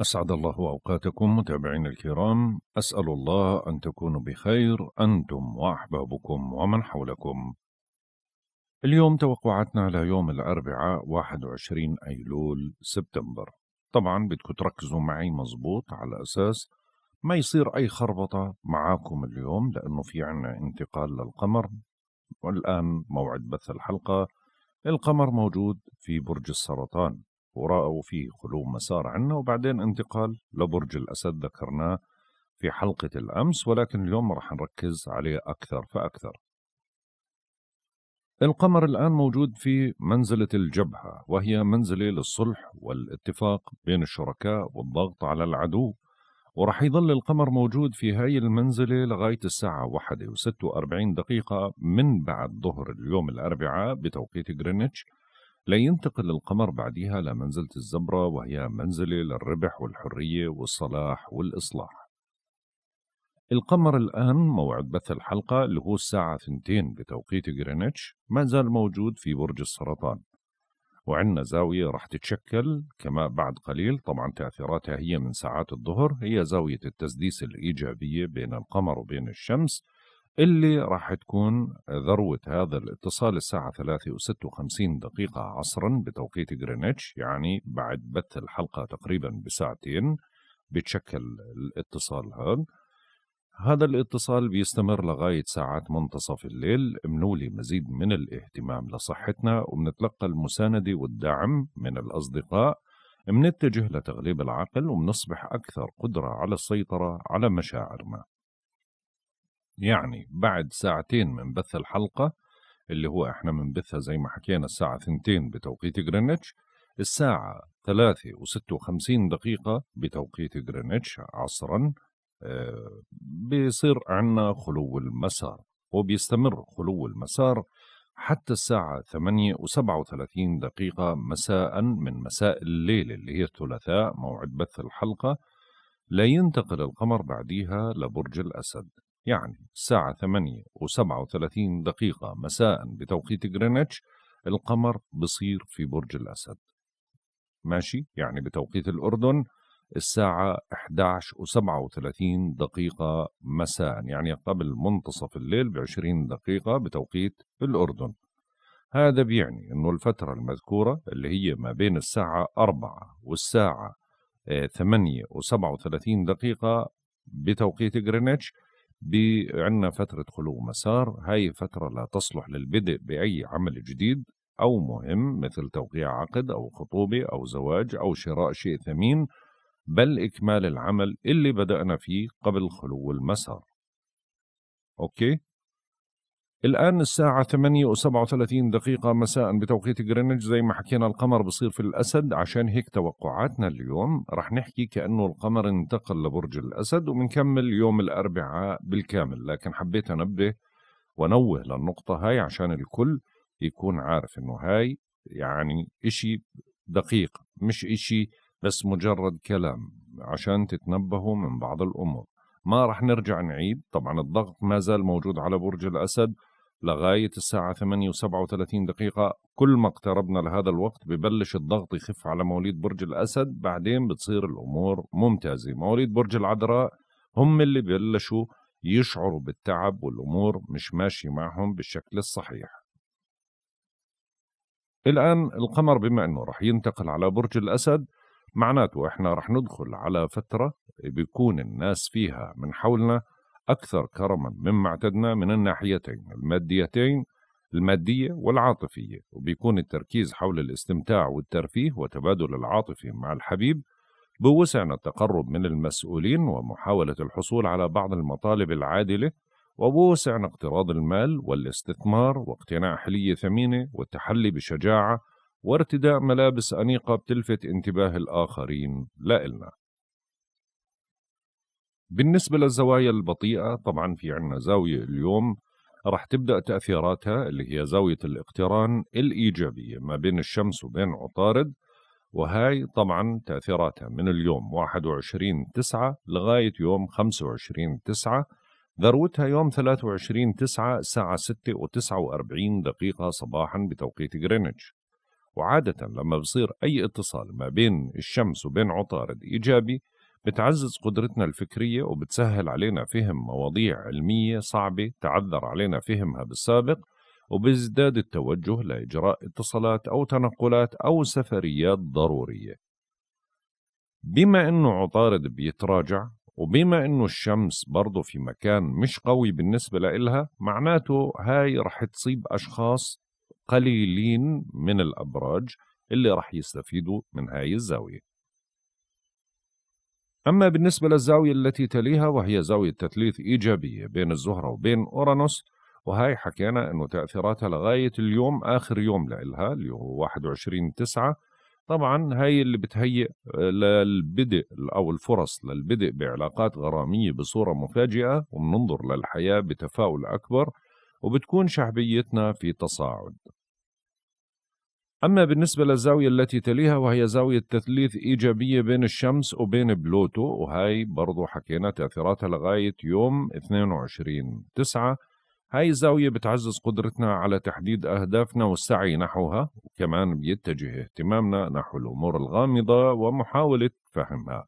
أسعد الله أوقاتكم متابعين الكرام أسأل الله أن تكونوا بخير أنتم وأحبابكم ومن حولكم اليوم توقعاتنا ليوم الأربعاء 21 أيلول سبتمبر طبعا بدكم تركزوا معي مزبوط على أساس ما يصير أي خربطة معاكم اليوم لأنه في عنا انتقال للقمر والآن موعد بث الحلقة القمر موجود في برج السرطان ورأوا فيه خلو مسار عنا وبعدين انتقال لبرج الأسد ذكرناه في حلقة الأمس ولكن اليوم راح نركز عليه أكثر فأكثر القمر الآن موجود في منزلة الجبهة وهي منزلة للصلح والاتفاق بين الشركاء والضغط على العدو ورح يظل القمر موجود في هاي المنزلة لغاية الساعة واحدة وستة وأربعين دقيقة من بعد ظهر اليوم الأربعاء بتوقيت غرينتش لا ينتقل القمر بعدها لمنزلة الزبرة وهي منزلة للربح والحرية والصلاح والإصلاح القمر الآن موعد بث الحلقة اللي هو الساعة ثنتين بتوقيت جرينتش ما زال موجود في برج السرطان وعندنا زاوية راح تتشكل كما بعد قليل طبعا تأثيراتها هي من ساعات الظهر هي زاوية التسديس الإيجابية بين القمر وبين الشمس اللي راح تكون ذروة هذا الاتصال الساعة 3 و56 دقيقة عصرا بتوقيت غرينتش يعني بعد بث الحلقة تقريبا بساعتين بتشكل الاتصال هذا هذا الاتصال بيستمر لغاية ساعات منتصف الليل منولي مزيد من الاهتمام لصحتنا وبنتلقى المساندة والدعم من الأصدقاء منتجه لتغليب العقل وبنصبح أكثر قدرة على السيطرة على مشاعرنا يعني بعد ساعتين من بث الحلقة اللي هو احنا بنبثها زي ما حكينا الساعة ثنتين بتوقيت جرينتش الساعة ثلاثة وستة وخمسين دقيقة بتوقيت جرينتش عصرا آه، بيصير عنا خلو المسار وبيستمر خلو المسار حتى الساعة ثمانية وسبعة وثلاثين دقيقة مساء من مساء الليل اللي هي الثلاثاء موعد بث الحلقة لا ينتقل القمر بعديها لبرج الأسد يعني الساعة 8 و37 دقيقة مساء بتوقيت غرينتش القمر بصير في برج الأسد ماشي يعني بتوقيت الأردن الساعة 11 و37 دقيقة مساء يعني قبل منتصف الليل ب 20 دقيقة بتوقيت الأردن هذا بيعني أنه الفترة المذكورة اللي هي ما بين الساعة 4 والساعة 8 آه، و37 دقيقة بتوقيت غرينتش عندنا فترة خلو مسار هاي فترة لا تصلح للبدء بأي عمل جديد أو مهم مثل توقيع عقد أو خطوبة أو زواج أو شراء شيء ثمين بل إكمال العمل اللي بدأنا فيه قبل خلو المسار أوكي؟ الآن الساعة 8 و 37 دقيقة مساء بتوقيت جرينج زي ما حكينا القمر بصير في الأسد عشان هيك توقعاتنا اليوم رح نحكي كأنه القمر انتقل لبرج الأسد وبنكمل يوم الأربعاء بالكامل لكن حبيت أنبه ونوه للنقطة هاي عشان الكل يكون عارف إنه هاي يعني إشي دقيق مش إشي بس مجرد كلام عشان تتنبهوا من بعض الأمور ما رح نرجع نعيد طبعا الضغط ما زال موجود على برج الأسد لغاية الساعة 8 و37 دقيقة كل ما اقتربنا لهذا الوقت ببلش الضغط يخف على مواليد برج الأسد بعدين بتصير الأمور ممتازة مواليد برج العذراء هم اللي بلشوا يشعروا بالتعب والأمور مش ماشية معهم بالشكل الصحيح الآن القمر بما أنه رح ينتقل على برج الأسد معناته إحنا رح ندخل على فترة بيكون الناس فيها من حولنا أكثر كرما مما اعتدنا من الناحيتين الماديتين المادية والعاطفية وبيكون التركيز حول الاستمتاع والترفيه وتبادل العاطفي مع الحبيب بوسعنا التقرب من المسؤولين ومحاولة الحصول على بعض المطالب العادلة وبوسعنا اقتراض المال والاستثمار واقتناء حلية ثمينة والتحلي بشجاعة وارتداء ملابس أنيقة بتلفت انتباه الآخرين لا بالنسبة للزوايا البطيئة طبعا في عندنا زاوية اليوم راح تبدأ تأثيراتها اللي هي زاوية الاقتران الإيجابية ما بين الشمس وبين عطارد وهاي طبعا تأثيراتها من اليوم 21 9 لغاية يوم 25 9 ذروتها يوم 23 9 الساعة 6 و49 دقيقة صباحا بتوقيت غرينتش وعادة لما بصير أي اتصال ما بين الشمس وبين عطارد إيجابي بتعزز قدرتنا الفكرية وبتسهل علينا فهم مواضيع علمية صعبة تعذر علينا فهمها بالسابق وبيزداد التوجه لإجراء اتصالات أو تنقلات أو سفريات ضرورية بما أنه عطارد بيتراجع وبما أنه الشمس برضه في مكان مش قوي بالنسبة لإلها معناته هاي رح تصيب أشخاص قليلين من الأبراج اللي رح يستفيدوا من هاي الزاوية أما بالنسبة للزاوية التي تليها وهي زاوية تثليث إيجابية بين الزهرة وبين أورانوس وهي حكينا أنه تأثيراتها لغاية اليوم آخر يوم لإلها اللي هو 21 9 طبعا هاي اللي بتهيئ آه، للبدء أو الفرص للبدء بعلاقات غرامية بصورة مفاجئة وبننظر للحياة بتفاؤل أكبر وبتكون شعبيتنا في تصاعد أما بالنسبة للزاوية التي تليها وهي زاوية تثليث إيجابية بين الشمس وبين بلوتو وهي برضو حكينا تأثيراتها لغاية يوم 22 9 هاي الزاوية بتعزز قدرتنا على تحديد أهدافنا والسعي نحوها وكمان بيتجه اهتمامنا نحو الأمور الغامضة ومحاولة فهمها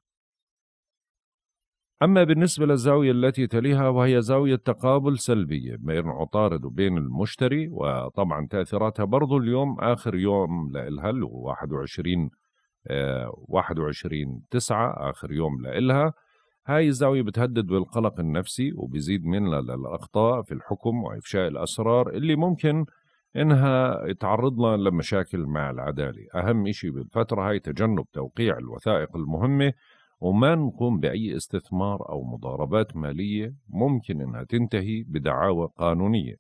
أما بالنسبة للزاوية التي تليها وهي زاوية تقابل سلبية بين عطارد وبين المشتري وطبعا تأثيراتها برضو اليوم آخر يوم لإلها اللي هو 21 21 9 آخر يوم لإلها هاي الزاوية بتهدد بالقلق النفسي وبيزيد من الأخطاء في الحكم وإفشاء الأسرار اللي ممكن إنها تعرضنا لمشاكل مع العدالة أهم إشي بالفترة هاي تجنب توقيع الوثائق المهمة وما نقوم بأي استثمار أو مضاربات مالية ممكن أنها تنتهي بدعاوى قانونية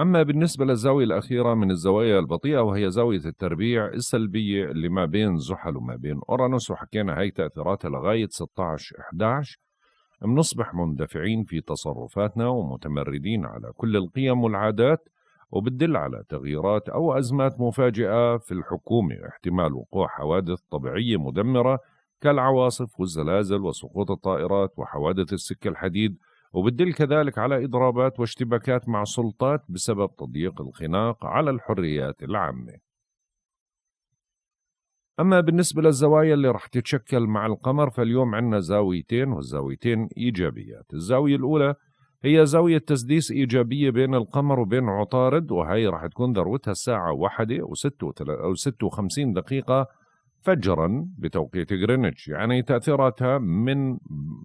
أما بالنسبة للزاوية الأخيرة من الزوايا البطيئة وهي زاوية التربيع السلبية اللي ما بين زحل وما بين أورانوس وحكينا هاي تأثيراتها لغاية 16-11 بنصبح مندفعين في تصرفاتنا ومتمردين على كل القيم والعادات وبتدل على تغييرات أو أزمات مفاجئة في الحكومة واحتمال وقوع حوادث طبيعية مدمرة كالعواصف والزلازل وسقوط الطائرات وحوادث السكة الحديد وبتدل كذلك على إضرابات واشتباكات مع سلطات بسبب تضييق الخناق على الحريات العامة أما بالنسبة للزوايا اللي رح تتشكل مع القمر فاليوم عندنا زاويتين والزاويتين إيجابيات الزاوية الأولى هي زاوية تسديس إيجابية بين القمر وبين عطارد وهي راح تكون ذروتها الساعة واحدة وستة 56 دقيقة فجرا بتوقيت غرينتش يعني تأثيراتها من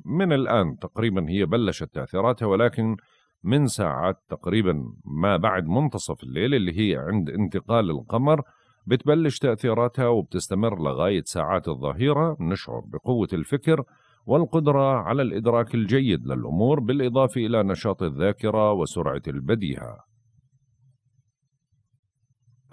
من الآن تقريبا هي بلشت تأثيراتها ولكن من ساعات تقريبا ما بعد منتصف الليل اللي هي عند انتقال القمر بتبلش تأثيراتها وبتستمر لغاية ساعات الظهيرة نشعر بقوة الفكر والقدرة على الإدراك الجيد للأمور بالإضافة إلى نشاط الذاكرة وسرعة البديهة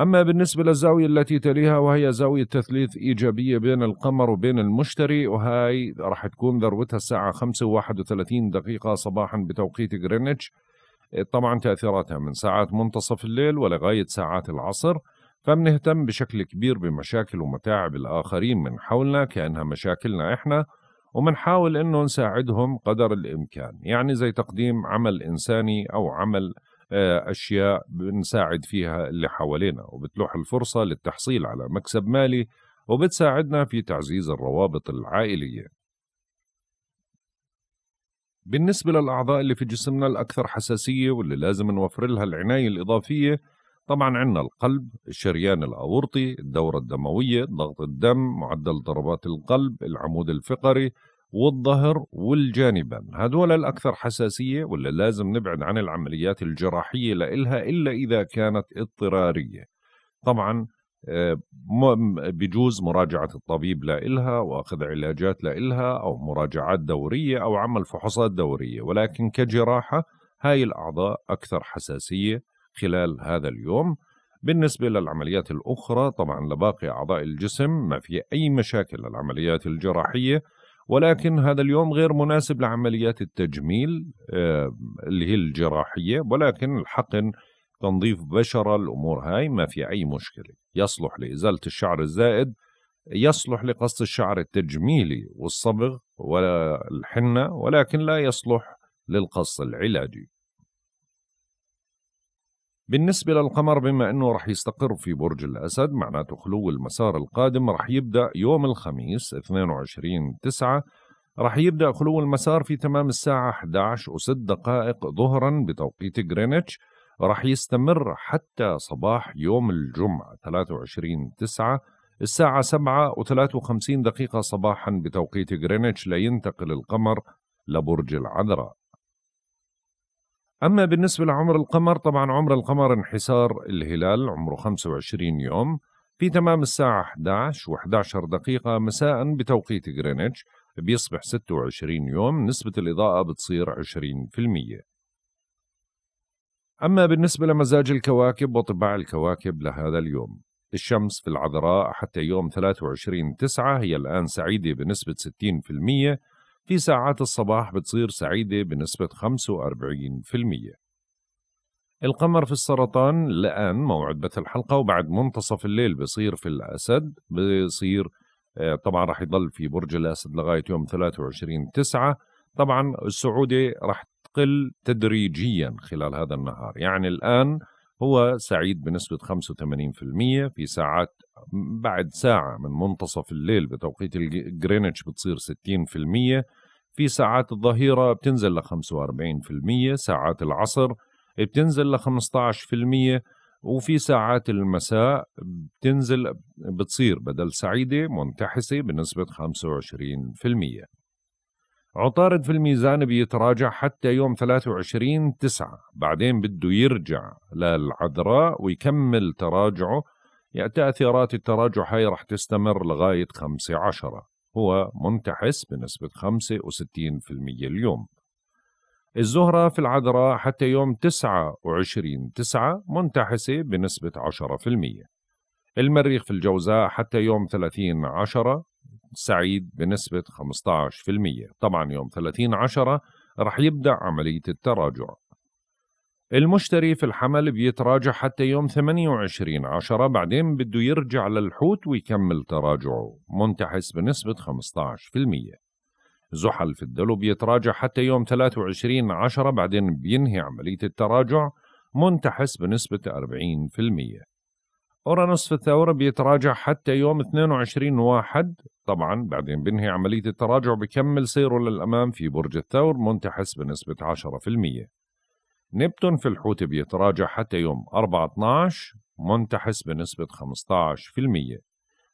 أما بالنسبة للزاوية التي تليها وهي زاوية تثليث إيجابية بين القمر وبين المشتري وهاي راح تكون ذروتها الساعة 5 و31 دقيقة صباحا بتوقيت غرينتش طبعا تأثيراتها من ساعات منتصف الليل ولغاية ساعات العصر فمنهتم بشكل كبير بمشاكل ومتاعب الآخرين من حولنا كأنها مشاكلنا إحنا وبنحاول انه نساعدهم قدر الامكان يعني زي تقديم عمل انساني او عمل آه، اشياء بنساعد فيها اللي حوالينا وبتلوح الفرصه للتحصيل على مكسب مالي وبتساعدنا في تعزيز الروابط العائليه بالنسبة للأعضاء اللي في جسمنا الأكثر حساسية واللي لازم نوفر لها العناية الإضافية طبعا عندنا القلب الشريان الأورطي الدورة الدموية ضغط الدم معدل ضربات القلب العمود الفقري والظهر والجانبان هدول الأكثر حساسية واللي لازم نبعد عن العمليات الجراحية لإلها إلا إذا كانت اضطرارية طبعا آه، بجوز مراجعة الطبيب لإلها وأخذ علاجات لإلها أو مراجعات دورية أو عمل فحوصات دورية ولكن كجراحة هاي الأعضاء أكثر حساسية خلال هذا اليوم بالنسبة للعمليات الأخرى طبعا لباقي أعضاء الجسم ما في أي مشاكل للعمليات الجراحية ولكن هذا اليوم غير مناسب لعمليات التجميل آه، اللي هي الجراحية ولكن الحقن تنظيف بشرة الأمور هاي ما في أي مشكلة يصلح لإزالة الشعر الزائد يصلح لقص الشعر التجميلي والصبغ والحنة ولكن لا يصلح للقص العلاجي بالنسبة للقمر بما أنه رح يستقر في برج الأسد معناته خلو المسار القادم رح يبدأ يوم الخميس 22 9 رح يبدأ خلو المسار في تمام الساعة 11 و6 دقائق ظهرا بتوقيت غرينتش رح يستمر حتى صباح يوم الجمعة 23 9 الساعة 7 و53 دقيقة صباحا بتوقيت غرينتش لينتقل القمر لبرج العذراء أما بالنسبة لعمر القمر طبعا عمر القمر انحسار الهلال عمره 25 يوم في تمام الساعة 11 و11 دقيقة مساء بتوقيت غرينتش بيصبح 26 يوم نسبة الإضاءة بتصير 20% أما بالنسبة لمزاج الكواكب وطباع الكواكب لهذا اليوم الشمس في العذراء حتى يوم 23 تسعة هي الآن سعيدة بنسبة 60% في ساعات الصباح بتصير سعيدة بنسبة 45% القمر في السرطان الآن موعد بث الحلقة وبعد منتصف الليل بصير في الأسد بصير آه، طبعا راح يضل في برج الأسد لغاية يوم 23 9 طبعا السعودة راح تقل تدريجيا خلال هذا النهار يعني الآن هو سعيد بنسبة 85% في ساعات بعد ساعة من منتصف الليل بتوقيت الجرينتش بتصير 60% في ساعات الظهيرة بتنزل ل 45% ساعات العصر بتنزل ل 15% وفي ساعات المساء بتنزل بتصير بدل سعيدة منتحسة بنسبة 25% عطارد في الميزان بيتراجع حتى يوم 23 تسعة بعدين بده يرجع للعذراء ويكمل تراجعه يعني تأثيرات التراجع هاي رح تستمر لغاية خمسة عشرة هو منتحس بنسبة خمسة وستين في المية اليوم الزهرة في العذراء حتى يوم تسعة وعشرين تسعة منتحسة بنسبة عشرة في المية المريخ في الجوزاء حتى يوم ثلاثين عشرة سعيد بنسبة 15% طبعا يوم 30 عشرة رح يبدأ عملية التراجع المشتري في الحمل بيتراجع حتى يوم 28 عشرة بعدين بده يرجع للحوت ويكمل تراجعه منتحس بنسبة 15% زحل في الدلو بيتراجع حتى يوم 23 عشرة بعدين بينهي عملية التراجع منتحس بنسبة 40% أورانوس في الثورة بيتراجع حتى يوم 22 واحد طبعا بعدين بنهي عملية التراجع بكمل سيره للأمام في برج الثور منتحس بنسبة 10% نبتون في الحوت بيتراجع حتى يوم 4/12 منتحس بنسبة 15%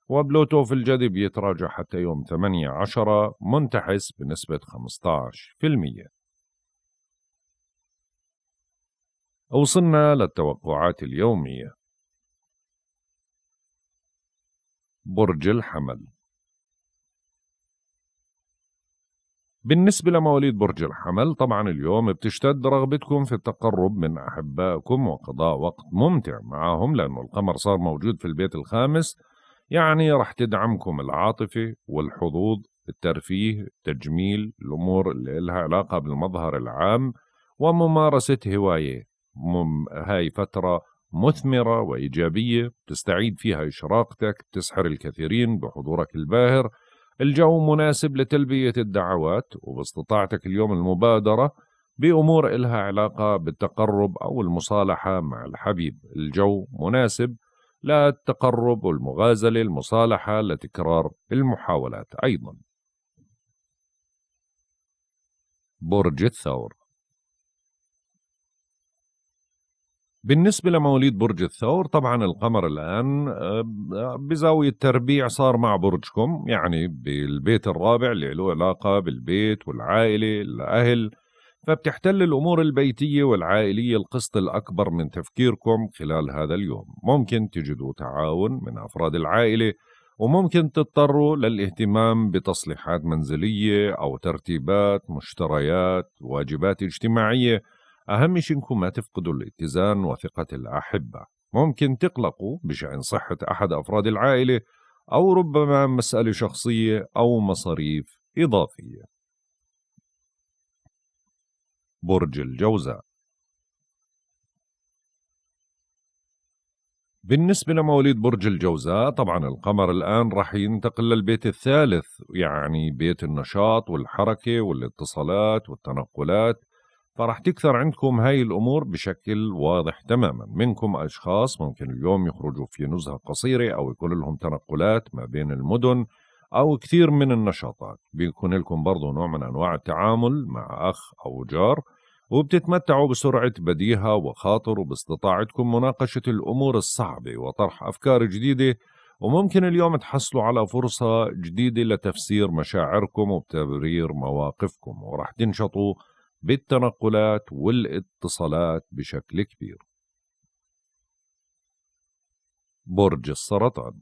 وبلوتو في الجدي بيتراجع حتى يوم 8/10 منتحس بنسبة 15% وصلنا للتوقعات اليومية برج الحمل بالنسبة لمواليد برج الحمل طبعا اليوم بتشتد رغبتكم في التقرب من أحبائكم وقضاء وقت ممتع معهم لأنه القمر صار موجود في البيت الخامس يعني رح تدعمكم العاطفة والحظوظ الترفيه التجميل الأمور اللي لها علاقة بالمظهر العام وممارسة هواية هاي فترة مثمرة وإيجابية تستعيد فيها إشراقتك تسحر الكثيرين بحضورك الباهر الجو مناسب لتلبية الدعوات وباستطاعتك اليوم المبادرة بأمور إلها علاقة بالتقرب أو المصالحة مع الحبيب الجو مناسب للتقرب والمغازلة المصالحة لتكرار المحاولات أيضا برج الثور بالنسبة لمواليد برج الثور طبعا القمر الآن آه، بزاوية تربيع صار مع برجكم يعني بالبيت الرابع اللي له علاقة بالبيت والعائلة الأهل فبتحتل الأمور البيتية والعائلية القسط الأكبر من تفكيركم خلال هذا اليوم ممكن تجدوا تعاون من أفراد العائلة وممكن تضطروا للاهتمام بتصليحات منزلية أو ترتيبات مشتريات واجبات اجتماعية أهم شيء إنكم ما تفقدوا الاتزان وثقة الأحبة ممكن تقلقوا بشأن صحة أحد أفراد العائلة أو ربما مسألة شخصية أو مصاريف إضافية برج الجوزاء بالنسبة لمواليد برج الجوزاء طبعا القمر الآن رح ينتقل للبيت الثالث يعني بيت النشاط والحركة والاتصالات والتنقلات فراح تكثر عندكم هاي الأمور بشكل واضح تماما منكم أشخاص ممكن اليوم يخرجوا في نزهة قصيرة أو يكون لهم تنقلات ما بين المدن أو كثير من النشاطات بيكون لكم برضو نوع من أنواع التعامل مع أخ أو جار وبتتمتعوا بسرعة بديهة وخاطر وباستطاعتكم مناقشة الأمور الصعبة وطرح أفكار جديدة وممكن اليوم تحصلوا على فرصة جديدة لتفسير مشاعركم وتبرير مواقفكم ورح تنشطوا بالتنقلات والاتصالات بشكل كبير برج السرطان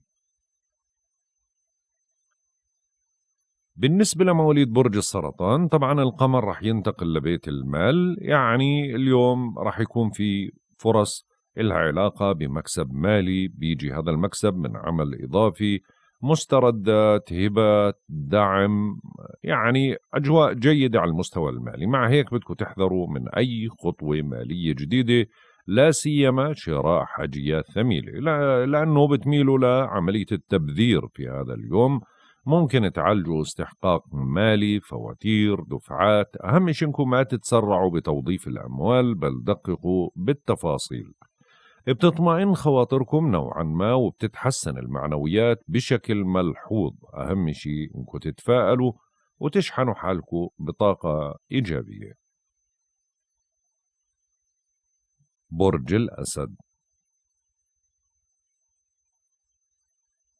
بالنسبة لمواليد برج السرطان طبعا القمر رح ينتقل لبيت المال يعني اليوم رح يكون في فرص إلها علاقة بمكسب مالي بيجي هذا المكسب من عمل إضافي مستردات هبات دعم يعني أجواء جيدة على المستوى المالي مع هيك بدكم تحذروا من أي خطوة مالية جديدة لا سيما شراء حاجيات ثميلة لأنه بتميلوا لعملية التبذير في هذا اليوم ممكن تعالجوا استحقاق مالي فواتير دفعات أهم شيء أنكم ما تتسرعوا بتوظيف الأموال بل دققوا بالتفاصيل بتطمئن خواطركم نوعا ما وبتتحسن المعنويات بشكل ملحوظ أهم شيء إنكم تتفائلوا وتشحنوا حالكم بطاقة إيجابية برج الأسد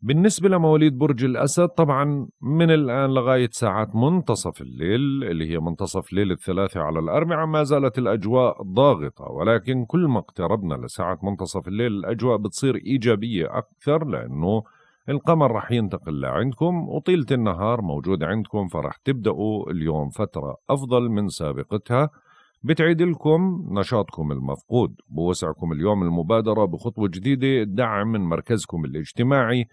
بالنسبة لمواليد برج الأسد طبعا من الآن لغاية ساعات منتصف الليل اللي هي منتصف ليل الثلاثة على الأربعة ما زالت الأجواء ضاغطة ولكن كل ما اقتربنا لساعة منتصف الليل الأجواء بتصير إيجابية أكثر لأنه القمر رح ينتقل لعندكم وطيلة النهار موجود عندكم فرح تبدأوا اليوم فترة أفضل من سابقتها بتعيد لكم نشاطكم المفقود بوسعكم اليوم المبادرة بخطوة جديدة دعم من مركزكم الاجتماعي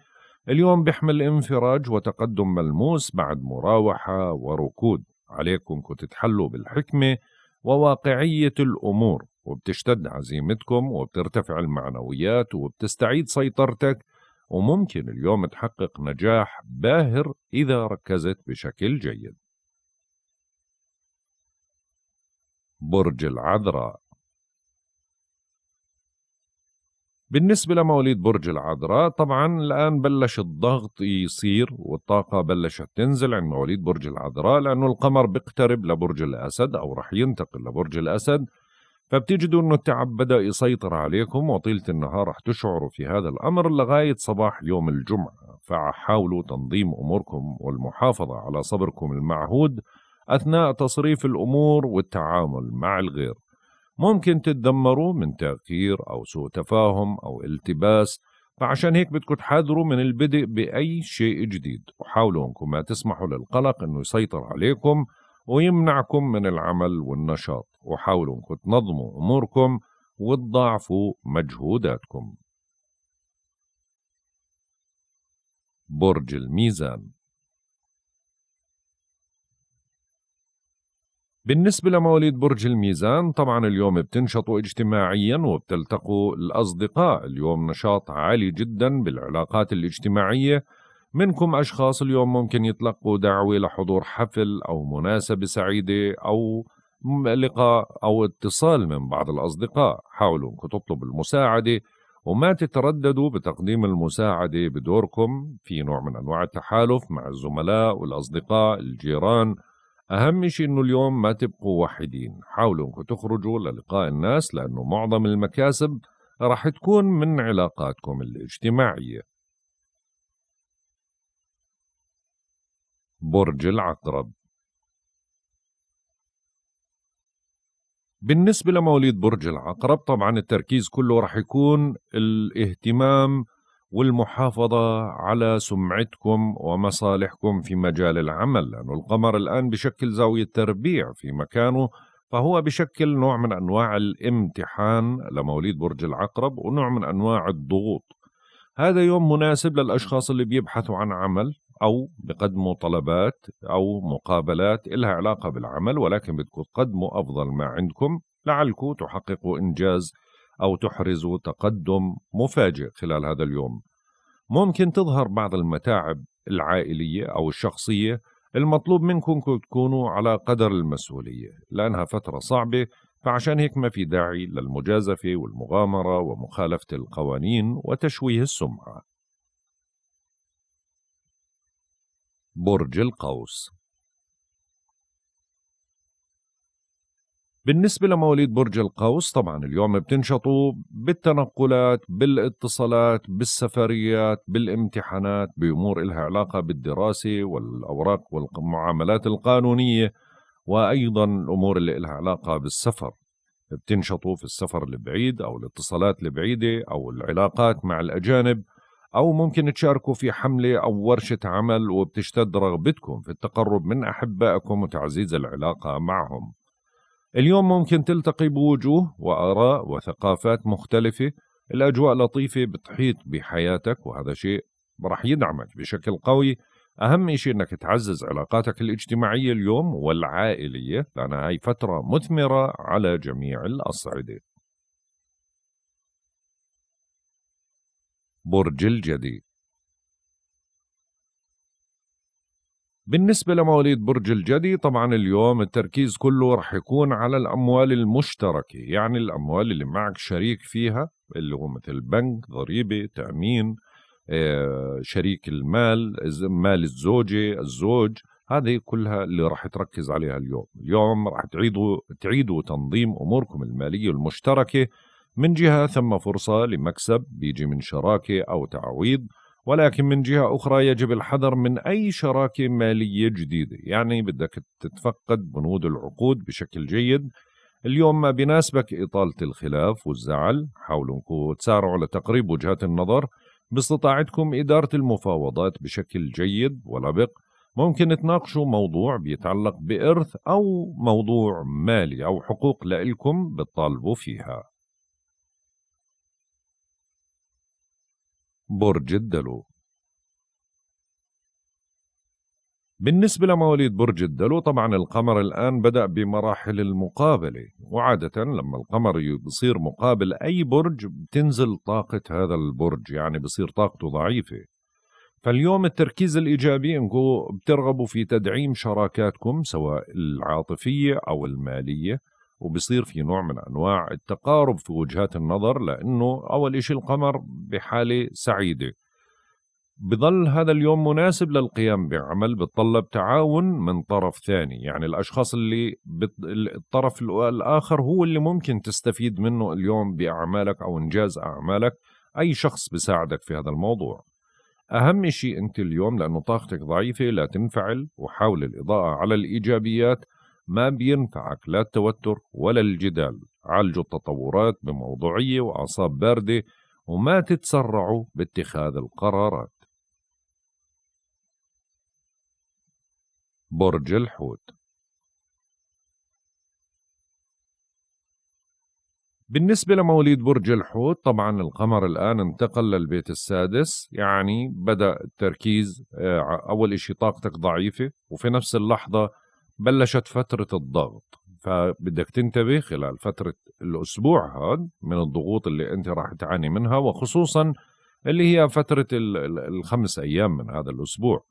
اليوم بيحمل انفراج وتقدم ملموس بعد مراوحة وركود عليكم تتحلوا بالحكمة وواقعية الأمور وبتشتد عزيمتكم وبترتفع المعنويات وبتستعيد سيطرتك وممكن اليوم تحقق نجاح باهر إذا ركزت بشكل جيد برج العذراء بالنسبة لمواليد برج العذراء طبعا الآن بلش الضغط يصير والطاقة بلشت تنزل عند مواليد برج العذراء لأنه القمر بيقترب لبرج الأسد أو رح ينتقل لبرج الأسد فبتجدوا أنه التعب بدأ يسيطر عليكم وطيلة النهار رح تشعروا في هذا الأمر لغاية صباح يوم الجمعة فحاولوا تنظيم أموركم والمحافظة على صبركم المعهود أثناء تصريف الأمور والتعامل مع الغير ممكن تتدمروا من تأخير أو سوء تفاهم أو التباس فعشان هيك بدكم تحذروا من البدء بأي شيء جديد وحاولوا أنكم ما تسمحوا للقلق أنه يسيطر عليكم ويمنعكم من العمل والنشاط وحاولوا أنكم تنظموا أموركم وتضاعفوا مجهوداتكم برج الميزان بالنسبة لمواليد برج الميزان طبعا اليوم بتنشطوا اجتماعيا وبتلتقوا الأصدقاء اليوم نشاط عالي جدا بالعلاقات الاجتماعية منكم أشخاص اليوم ممكن يتلقوا دعوة لحضور حفل أو مناسبة سعيدة أو لقاء أو اتصال من بعض الأصدقاء حاولوا أنكم تطلبوا المساعدة وما تترددوا بتقديم المساعدة بدوركم في نوع من أنواع التحالف مع الزملاء والأصدقاء الجيران أهم شيء إنه اليوم ما تبقوا وحيدين حاولوا إنكم تخرجوا للقاء الناس لأنه معظم المكاسب راح تكون من علاقاتكم الاجتماعية برج العقرب بالنسبة لمواليد برج العقرب طبعا التركيز كله راح يكون الاهتمام والمحافظة على سمعتكم ومصالحكم في مجال العمل لأن القمر الآن بشكل زاوية تربيع في مكانه فهو بشكل نوع من أنواع الامتحان لمواليد برج العقرب ونوع من أنواع الضغوط هذا يوم مناسب للأشخاص اللي بيبحثوا عن عمل أو بقدموا طلبات أو مقابلات إلها علاقة بالعمل ولكن بدكم تقدموا أفضل ما عندكم لعلكم تحققوا إنجاز أو تحرز تقدم مفاجئ خلال هذا اليوم ممكن تظهر بعض المتاعب العائلية أو الشخصية المطلوب منكم تكونوا على قدر المسؤولية لأنها فترة صعبة فعشان هيك ما في داعي للمجازفة والمغامرة ومخالفة القوانين وتشويه السمعة برج القوس بالنسبة لمواليد برج القوس طبعا اليوم بتنشطوا بالتنقلات بالاتصالات بالسفريات بالامتحانات بأمور إلها علاقة بالدراسة والأوراق والمعاملات القانونية وأيضا الأمور اللي إلها علاقة بالسفر بتنشطوا في السفر البعيد أو الاتصالات البعيدة أو العلاقات مع الأجانب أو ممكن تشاركوا في حملة أو ورشة عمل وبتشتد رغبتكم في التقرب من أحبائكم وتعزيز العلاقة معهم اليوم ممكن تلتقي بوجوه وآراء وثقافات مختلفة الأجواء لطيفة بتحيط بحياتك وهذا شيء رح يدعمك بشكل قوي أهم شيء أنك تعزز علاقاتك الاجتماعية اليوم والعائلية لأن هاي فترة مثمرة على جميع الأصعدة برج الجدي بالنسبة لمواليد برج الجدي طبعا اليوم التركيز كله رح يكون على الأموال المشتركة يعني الأموال اللي معك شريك فيها اللي هو مثل بنك ضريبة تأمين آه، شريك المال مال الزوجة الزوج هذه كلها اللي راح تركز عليها اليوم اليوم راح تعيدوا تعيدوا تنظيم أموركم المالية المشتركة من جهة ثم فرصة لمكسب بيجي من شراكة أو تعويض ولكن من جهة أخرى يجب الحذر من أي شراكة مالية جديدة يعني بدك تتفقد بنود العقود بشكل جيد اليوم ما بناسبك إطالة الخلاف والزعل حاولوا تسارعوا لتقريب وجهات النظر باستطاعتكم إدارة المفاوضات بشكل جيد ولبق ممكن تناقشوا موضوع بيتعلق بإرث أو موضوع مالي أو حقوق لإلكم بتطالبوا فيها برج الدلو بالنسبة لمواليد برج الدلو طبعا القمر الآن بدأ بمراحل المقابلة وعادة لما القمر بصير مقابل أي برج بتنزل طاقة هذا البرج يعني بصير طاقته ضعيفة فاليوم التركيز الإيجابي أنكم بترغبوا في تدعيم شراكاتكم سواء العاطفية أو المالية وبصير في نوع من انواع التقارب في وجهات النظر لانه اول شيء القمر بحاله سعيده بظل هذا اليوم مناسب للقيام بعمل بتطلب تعاون من طرف ثاني يعني الأشخاص اللي بت... الطرف الآخر هو اللي ممكن تستفيد منه اليوم بأعمالك أو إنجاز أعمالك أي شخص بيساعدك في هذا الموضوع أهم شيء أنت اليوم لأنه طاقتك ضعيفة لا تنفعل وحاول الإضاءة على الإيجابيات ما بينفعك لا التوتر ولا الجدال عالجوا التطورات بموضوعية وأعصاب باردة وما تتسرعوا باتخاذ القرارات برج الحوت بالنسبة لمواليد برج الحوت طبعا القمر الآن انتقل للبيت السادس يعني بدأ التركيز آه، أول إشي طاقتك ضعيفة وفي نفس اللحظة بلشت فترة الضغط فبدك تنتبه خلال فترة الأسبوع هذا من الضغوط اللي أنت راح تعاني منها وخصوصا اللي هي فترة الخمس أيام من هذا الأسبوع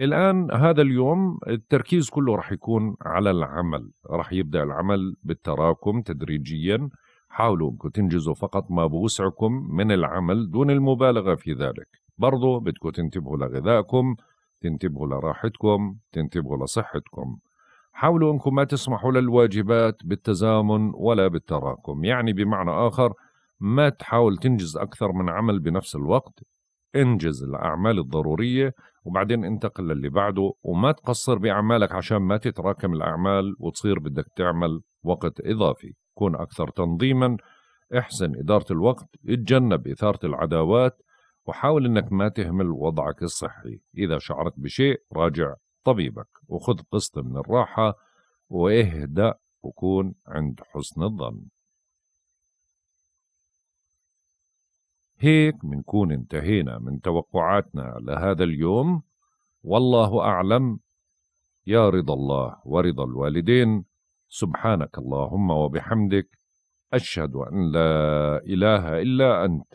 الآن هذا اليوم التركيز كله راح يكون على العمل راح يبدأ العمل بالتراكم تدريجيا حاولوا أنكم تنجزوا فقط ما بوسعكم من العمل دون المبالغة في ذلك برضو بدكم تنتبهوا لغذائكم تنتبهوا لراحتكم تنتبهوا لصحتكم حاولوا أنكم ما تسمحوا للواجبات بالتزامن ولا بالتراكم يعني بمعنى آخر ما تحاول تنجز أكثر من عمل بنفس الوقت انجز الأعمال الضرورية وبعدين انتقل للي بعده وما تقصر بأعمالك عشان ما تتراكم الأعمال وتصير بدك تعمل وقت إضافي كون أكثر تنظيما احسن إدارة الوقت اتجنب إثارة العداوات وحاول أنك ما تهمل وضعك الصحي إذا شعرت بشيء راجع طبيبك وخذ قسط من الراحة واهدأ وكون عند حسن الظن هيك منكون انتهينا من توقعاتنا لهذا اليوم والله أعلم يا رضا الله ورضا الوالدين سبحانك اللهم وبحمدك أشهد أن لا إله إلا أنت